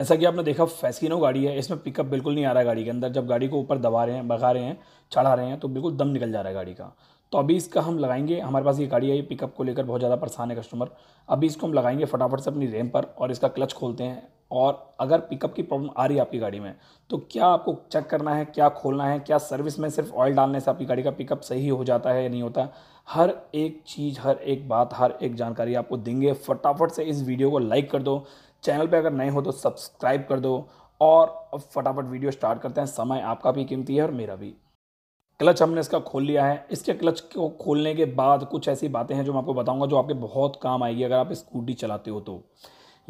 जैसा कि आपने देखा फैसिनो गाड़ी है इसमें पिकअप बिल्कुल नहीं आ रहा है गाड़ी के अंदर जब गाड़ी को ऊपर दबा रहे हैं भगा रहे हैं चढ़ा रहे हैं तो बिल्कुल दम निकल जा रहा है गाड़ी का तो अभी इसका हम लगाएंगे हमारे पास ये गाड़ी है ये पिकअप को लेकर बहुत ज़्यादा परेशान है कस्टमर अभी इसको हम लगाएंगे फटाफट से अपनी रैम पर और इसका क्लच खोलते हैं और अगर पिकअप की प्रॉब्लम आ रही है आपकी गाड़ी में तो क्या आपको चेक करना है क्या खोलना है क्या सर्विस में सिर्फ ऑयल डालने से आपकी गाड़ी का पिकअप सही हो जाता है या नहीं होता हर एक चीज़ हर एक बात हर एक जानकारी आपको देंगे फटाफट से इस वीडियो को लाइक कर दो चैनल पे अगर नए हो तो सब्सक्राइब कर दो और अब फटाफट वीडियो स्टार्ट करते हैं समय आपका भी कीमती है और मेरा भी क्लच हमने इसका खोल लिया है इसके क्लच को खोलने के बाद कुछ ऐसी बातें हैं जो मैं आपको बताऊंगा जो आपके बहुत काम आएगी अगर आप स्कूटी चलाते हो तो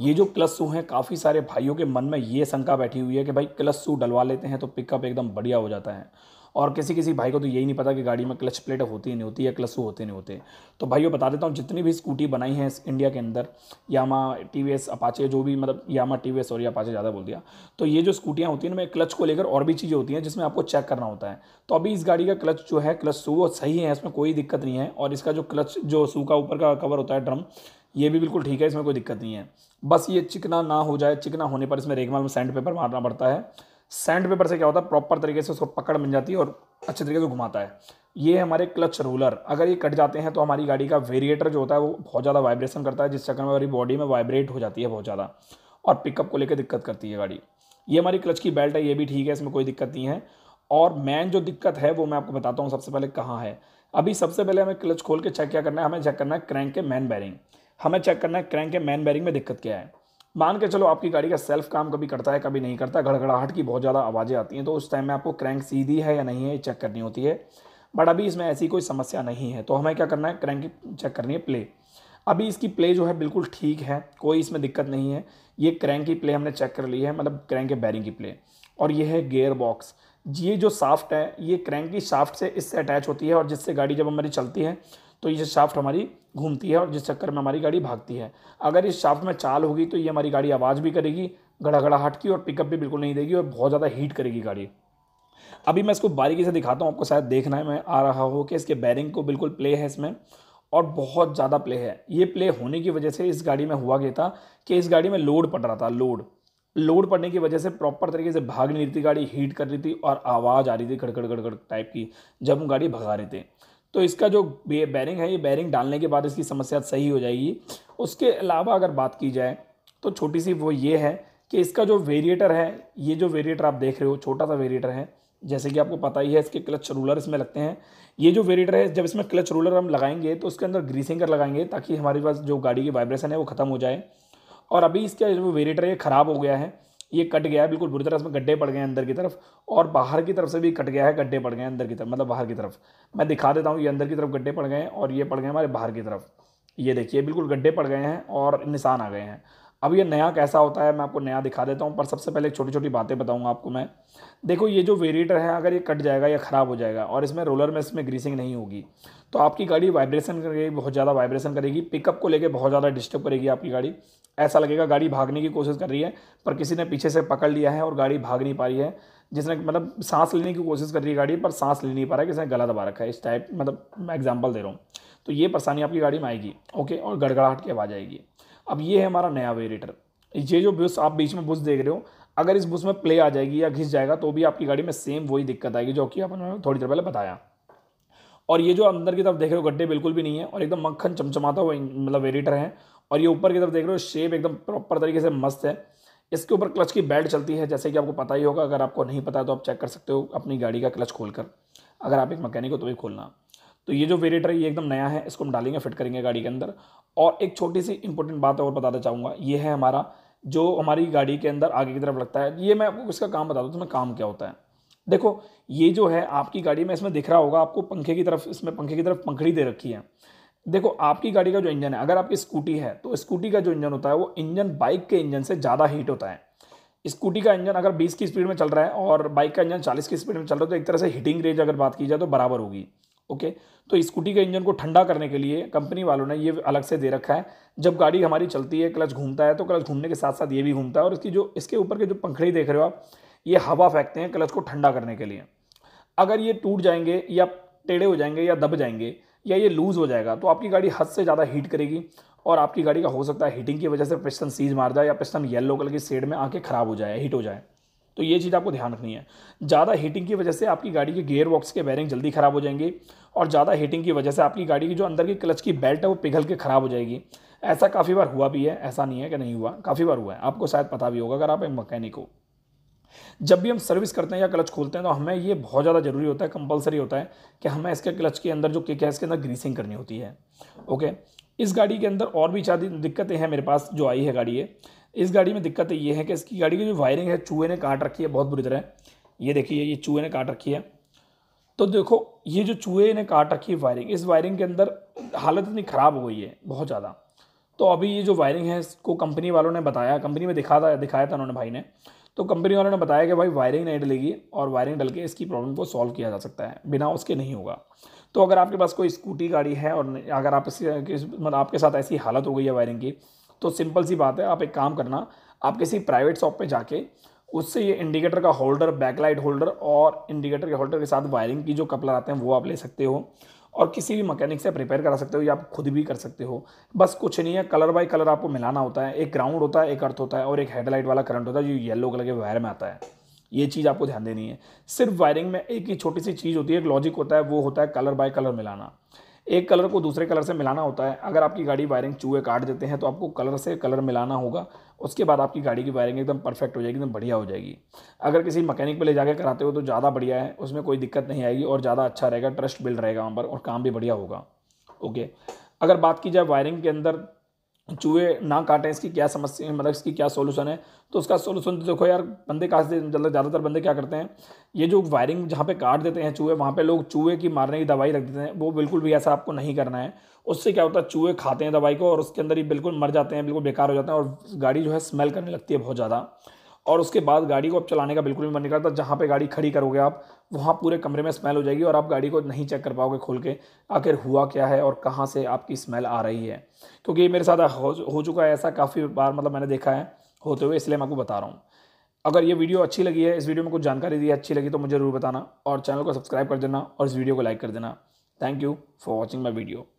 ये जो क्लच शू हैं काफ़ी सारे भाइयों के मन में ये शंका बैठी हुई है कि भाई क्लच शू डलवा लेते हैं तो पिकअप एकदम बढ़िया हो जाता है और किसी किसी भाई को तो यही नहीं पता कि गाड़ी में क्लच प्लेट होती नहीं होती या क्लसू होते नहीं होते तो भाई बता देता हूँ जितनी भी स्कूटी बनाई है इंडिया के अंदर यामा टी वी एस अपाचे जो भी मतलब यामा टी वी एस और अपाचे ज़्यादा बोल दिया तो ये जो स्कूटियाँ होती हैं उनमें क्लच को लेकर और भी चीज़ें होती हैं जिसमें आपको चेक करना होता है तो अभी इस गाड़ी का क्लच जो है क्लच सू वो सही है इसमें कोई दिक्कत नहीं है और इसका जो क्लच जो सू का ऊपर का कवर होता है ड्रम ये भी बिल्कुल ठीक है इसमें कोई दिक्कत नहीं है बस ये चिकना ना हो जाए चिकना होने पर इसमें रेगमाल में सैंड पेपर मारना पड़ता है सैंड पेपर से क्या होता है प्रॉपर तरीके से उसको पकड़ मिल जाती है और अच्छे तरीके से घुमाता है ये हमारे क्लच रोलर अगर ये कट जाते हैं तो हमारी गाड़ी का वेरिएटर जो होता है वो बहुत ज़्यादा वाइब्रेशन करता है जिस चक्कर में हमारी बॉडी में वाइब्रेट हो जाती है बहुत ज़्यादा और पिकअप को लेकर दिक्कत करती है गाड़ी ये हमारी क्लच की बेल्ट है ये भी ठीक है इसमें कोई दिक्कत नहीं है और मेन जो दिक्कत है वो मैं आपको बताता हूँ सबसे पहले कहाँ है अभी सबसे पहले हमें क्लच खोल के चेक क्या करना है हमें चेक करना है क्रैंक के मैन बैरिंग हमें चेक करना है क्रैंक के मैन बैरिंग में दिक्कत क्या है मान के चलो आपकी गाड़ी का सेल्फ काम कभी करता है कभी नहीं करता घड़घड़ाहट की बहुत ज़्यादा आवाज़ें आती हैं तो उस टाइम में आपको क्रैंक सीधी है या नहीं है चेक करनी होती है बट अभी इसमें ऐसी कोई समस्या नहीं है तो हमें क्या करना है क्रैंक चेक करनी है प्ले अभी इसकी प्ले जो है बिल्कुल ठीक है कोई इसमें दिक्कत नहीं है ये क्रैंक की प्ले हमने चेक कर ली है मतलब क्रैंक के बैरिंग की प्ले और ये है गेयर बॉक्स ये जो साफ्ट है ये क्रैंक की शाफ्ट से इससे अटैच होती है और जिससे गाड़ी जब हमारी चलती है तो ये शाफ्ट हमारी घूमती है और जिस चक्कर में हमारी गाड़ी भागती है अगर इस शाफ्ट में चाल होगी तो ये हमारी गाड़ी आवाज़ भी करेगी हट की और पिकअप भी बिल्कुल नहीं देगी और बहुत ज़्यादा हीट करेगी गाड़ी अभी मैं इसको बारीकी से दिखाता हूँ आपको शायद देखना है मैं आ रहा हूँ कि इसके बैरिंग को बिल्कुल प्ले है इसमें और बहुत ज़्यादा प्ले है ये प्ले होने की वजह से इस गाड़ी में हुआ गया था कि इस गाड़ी में लोड पड़ रहा था लोड लोड पड़ने की वजह से प्रॉपर तरीके से भाग नहीं रही थी गाड़ी हीट कर रही थी और आवाज़ आ रही थी खड़खड़ खड़खड़ टाइप की जब हम गाड़ी भगा रहे थे तो इसका जो बैरिंग है ये बैरिंग डालने के बाद इसकी समस्या सही हो जाएगी उसके अलावा अगर बात की जाए तो छोटी सी वो ये है कि इसका जो वेरिएटर है ये जो वेरिएटर आप देख रहे हो छोटा सा वेरिएटर है जैसे कि आपको पता ही है इसके क्लच रूलर इसमें लगते हैं ये जो वेरिएटर है जब इसमें क्लच रूलर हम लगाएंगे तो उसके अंदर ग्रीसिंग कर लगाएंगे ताकि हमारे पास जो गाड़ी की वाइब्रेशन है वो ख़त्म हो जाए और अभी इसका जो वेरिएटर ये ख़राब हो गया है ये कट गया है बिल्कुल बुरी तरह इसमें गड्ढे पड़ गए हैं अंदर की तरफ और बाहर की तरफ से भी कट गया है गड्ढे पड़ गए हैं अंदर की तरफ मतलब बाहर की तरफ मैं दिखा देता हूँ ये अंदर की तरफ गड्ढे पड़ गए हैं और ये पड़ गए हमारे बाहर की तरफ ये देखिए बिल्कुल गड्ढे पड़ गए हैं और निशान आ गए हैं अब ये नया कैसा होता है मैं आपको नया दिखा देता हूँ पर सबसे पहले छोटी छोटी बातें बताऊँगा आपको मैं देखो ये जो वेरिएटर है अगर ये कट जाएगा या ख़राब हो जाएगा और इसमें रोलर में इसमें ग्रीसिंग नहीं होगी तो आपकी गाड़ी वाइब्रेशन करेगी बहुत ज़्यादा वाइब्रेशन करेगी पिकअप को लेके बहुत ज़्यादा डिस्टर्ब करेगी आपकी गाड़ी ऐसा लगेगा गाड़ी भागने की कोशिश कर रही है पर किसी ने पीछे से पकड़ लिया है और गाड़ी भाग नहीं पा रही है जिसने मतलब सांस लेने की कोशिश कर रही है गाड़ी पर सांस ले नहीं पा रहा है ने गला दबा रखा है इस टाइप मतलब मैं एग्जाम्पल दे रहा हूँ तो ये परेशानी आपकी गाड़ी में आएगी ओके और गड़गड़ाहट की आवाज़ आएगी अब ये है हमारा नया वेरिएटर ये जो बुस आप बीच में बुस देख रहे हो अगर इस बुस में प्ले आ जाएगी या घिस जाएगा तो भी आपकी गाड़ी में सेम वही दिक्कत आएगी जो कि आपने थोड़ी देर पहले बताया और ये जो अंदर की तरफ देख रहे हो गड्ढे बिल्कुल भी नहीं है और एकदम मक्खन चमचमाता हुआ मतलब वेरिएटर है और ये ऊपर की तरफ देख रहे हो शेप एकदम प्रॉपर तरीके से मस्त है इसके ऊपर क्लच की बेल्ट चलती है जैसे कि आपको पता ही होगा अगर आपको नहीं पता तो आप चेक कर सकते हो अपनी गाड़ी का क्लच खोल कर अगर आप एक मैकेनिक हो तो भी खोलना तो ये जो वेरिएटर है ये एकदम नया है इसको हम डालेंगे फिट करेंगे गाड़ी के अंदर और एक छोटी सी इंपॉर्टेंट बात और बताना चाहूँगा ये है हमारा जो हमारी गाड़ी के अंदर आगे की तरफ लगता है ये मैं आपको इसका काम बता दूँ तो मैं काम क्या होता है देखो ये जो है आपकी गाड़ी में इसमें दिख रहा होगा आपको पंखे की तरफ इसमें पंखे की तरफ पंखड़ी दे रखी है देखो आपकी गाड़ी का जो इंजन है अगर आपकी स्कूटी है तो स्कूटी का जो इंजन होता है वो इंजन बाइक के इंजन से ज़्यादा हीट होता है स्कूटी का इंजन अगर 20 की स्पीड में चल रहा है और बाइक का इंजन 40 की स्पीड में चल रहा है तो एक तरह से हीटिंग रेंज अगर बात की जाए तो बराबर होगी ओके तो स्कूटी के इंजन को ठंडा करने के लिए कंपनी वालों ने ये अलग से दे रखा है जब गाड़ी हमारी चलती है क्लच घूमता है तो क्लच घूमने के साथ साथ ये भी घूमता है और इसकी जो इसके ऊपर के जो पंखड़ी देख रहे हो आप ये हवा फेंकते हैं क्लच को ठंडा करने के लिए अगर ये टूट जाएंगे या टेढ़े हो जाएंगे या दब जाएंगे या ये लूज़ हो जाएगा तो आपकी गाड़ी हद से ज़्यादा हीट करेगी और आपकी गाड़ी का हो सकता है हीटिंग की वजह से पिस्टन सीज मार जाए या पिस्टन येलो कलर की सेड में आके ख़राब हो जाए हीट हो जाए तो ये चीज़ आपको ध्यान रखनी है ज़्यादा हीटिंग की वजह से आपकी गाड़ी के गेयर बॉक्स के बैरिंग जल्दी ख़राब हो जाएंगे और ज़्यादा हीटिंग की वजह से आपकी गाड़ी की जो अंदर की क्लच की बेल्ट है वो पिघल के ख़राब हो जाएगी ऐसा काफ़ी बार हुआ भी है ऐसा नहीं है कि नहीं हुआ काफ़ी बार हुआ है आपको शायद पता भी होगा अगर आप एक मकैनिक हो जब भी हम सर्विस करते हैं या क्लच खोलते हैं तो हमें ये बहुत ज़्यादा जरूरी होता है कंपलसरी होता है कि हमें इसके क्लच के अंदर जो किक है इसके अंदर ग्रीसिंग करनी होती है ओके इस गाड़ी के अंदर और भी ज़्यादा दिक्कतें हैं मेरे पास जो आई है गाड़ी है इस गाड़ी में दिक्कत ये है कि इसकी गाड़ी की जो वायरिंग है चूहे ने काट रखी है बहुत बुरी तरह ये देखिए ये चूहे ने काट रखी है तो देखो ये जो चूहे ने काट रखी है वायरिंग इस वायरिंग के अंदर हालत इतनी ख़राब हो गई है बहुत ज़्यादा तो अभी ये जो वायरिंग है इसको कंपनी वालों ने बताया कंपनी में दिखा था दिखाया था उन्होंने भाई ने तो कंपनी वालों ने बताया कि भाई वायरिंग नहीं डलेगी और वायरिंग डल के इसकी प्रॉब्लम को सॉल्व किया जा सकता है बिना उसके नहीं होगा तो अगर आपके पास कोई स्कूटी गाड़ी है और अगर आप मतलब आपके साथ ऐसी हालत हो गई है वायरिंग की तो सिंपल सी बात है आप एक काम करना आप किसी प्राइवेट शॉप पर जाके उससे ये इंडिकेटर का होल्डर बैकलाइट होल्डर और इंडिकेटर के होल्डर के साथ वायरिंग की जो कपलर आते हैं वो आप ले सकते हो और किसी भी मकैनिक से प्रिपेयर करा सकते हो या आप खुद भी कर सकते हो बस कुछ नहीं है कलर बाय कलर आपको मिलाना होता है एक ग्राउंड होता है एक अर्थ होता है और एक हेडलाइट वाला करंट होता है जो येलो कलर के वायर में आता है ये चीज़ आपको ध्यान देनी है सिर्फ वायरिंग में एक ही छोटी सी चीज़ होती है एक लॉजिक होता है वो होता है कलर बाय कलर मिलाना एक कलर को दूसरे कलर से मिलाना होता है अगर आपकी गाड़ी वायरिंग चूहे काट देते हैं तो आपको कलर से कलर मिलाना होगा उसके बाद आपकी गाड़ी की वायरिंग एकदम परफेक्ट हो जाएगी एकदम बढ़िया हो जाएगी अगर किसी मैकेनिक पे ले जाकर कराते हो तो ज़्यादा बढ़िया है उसमें कोई दिक्कत नहीं आएगी और ज़्यादा अच्छा रहेगा ट्रस्ट बिल्ड रहेगा वहाँ पर और काम भी बढ़िया होगा ओके अगर बात की जाए वायरिंग के अंदर चूहे ना काटें इसकी क्या समस्या मतलब इसकी क्या सोल्यूशन है तो उसका सोल्यूशन तो देखो यार बंदे का मतलब ज़्यादातर बंदे क्या करते हैं ये जो वायरिंग जहाँ पे काट देते हैं चूहे वहाँ पे लोग चूहे की मारने की दवाई रख देते हैं वो बिल्कुल भी ऐसा आपको नहीं करना है उससे क्या होता है चूहे खाते हैं दवाई को और उसके अंदर ही बिल्कुल मर जाते हैं बिल्कुल बेकार हो जाते हैं और गाड़ी जो है स्मेल करने लगती है बहुत ज़्यादा और उसके बाद गाड़ी को आप चलाने का बिल्कुल भी मन नहीं करता जहाँ पे गाड़ी खड़ी करोगे आप वहाँ पूरे कमरे में स्मेल हो जाएगी और आप गाड़ी को नहीं चेक कर पाओगे खोल के आखिर हुआ क्या है और कहाँ से आपकी स्मेल आ रही है क्योंकि तो ये मेरे साथ हो, हो चुका है ऐसा काफ़ी बार मतलब मैंने देखा है होते हुए इसलिए मैं आपको बता रहा हूँ अगर ये वीडियो अच्छी लगी है इस वीडियो में कुछ जानकारी दी है अच्छी लगी तो मुझे ज़रूर बताना और चैनल को सब्सक्राइब कर देना और इस वीडियो को लाइक कर देना thank you for watching my video